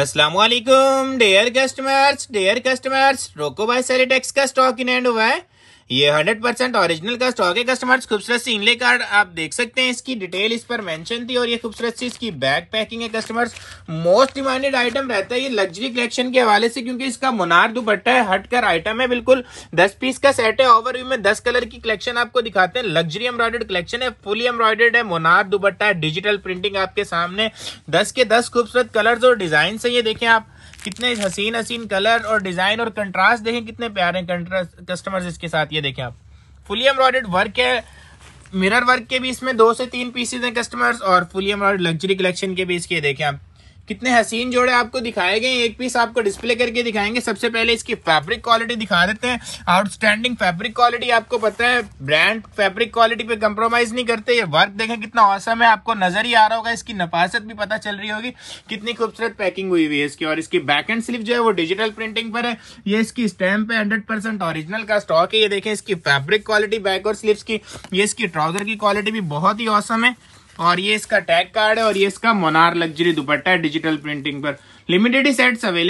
Aslam dear customers dear customers रोको by सेरेटेक्स का स्टॉक इन एंड हुआ है ये 100% परसेंट ऑरिजिनल का स्टॉक है कस्टमर्स खूबसूरत सी इनले कार्ड आप देख सकते हैं इसकी डिटेल इस पर मेंशन थी और ये खूबसूरत सी इसकी बैग पैकिंग है कस्टमर्स मोस्ट डिमांडेड आइटम रहता है ये लग्जरी कलेक्शन के हवाले से क्योंकि इसका मुनार दुपट्टा है हटकर आइटम है बिल्कुल दस पीस का सेट है ओवरव्यू में दस कलर की कलेक्शन आपको दिखाते हैं लग्जरी एम्ब्रॉयडर्ड कलेक्शन है फुली एम्ब्रॉयडर्ड है मुनार दुपट्टा है डिजिटल प्रिंटिंग आपके सामने दस के दस खूबसूरत कलर और डिजाइन है ये देखें आप कितने हसीन हसीन कलर और डिजाइन और कंट्रास्ट देखें कितने प्यारे कस्टमर्स इसके साथ ये देखें आप फुली एम्ब्रॉयडेड वर्क है मिरर वर्क के भी इसमें दो से तीन पीसेज हैं कस्टमर्स और फुली एम्ब्रॉयड लग्जरी कलेक्शन के भी इसके देखें आप कितने हसीन जोड़े आपको दिखाए गए एक पीस आपको डिस्प्ले करके दिखाएंगे सबसे पहले इसकी फैब्रिक क्वालिटी दिखा देते हैं आउटस्टैंडिंग फैब्रिक क्वालिटी आपको पता है ब्रांड फैब्रिक क्वालिटी पे कंप्रोमाइज नहीं करते ये वर्क देखें कितना औसम है आपको नजर ही आ रहा होगा इसकी नफासत भी पता चल रही होगी कितनी खूबसूरत पैकिंग हुई हुई है इसकी और इसकी बैक एंड स्लिप जो है वो डिजिटल प्रिंटिंग पर है ये इसकी स्टैम्प है हंड्रेड परसेंट ऑरिजिनल का स्टॉक है ये देखें इसकी फैब्रिक क्वालिटी बैक और स्लिप्स की ये इसकी ट्राउजर की क्वालिटी भी बहुत ही औसम है और ये इसका टैग कार्ड है और ये इसका मोनार लग्जरी दुपट्टा है डिजिटल प्रिंटिंग पर लिमिटेड ही सेट्स अवेलेबल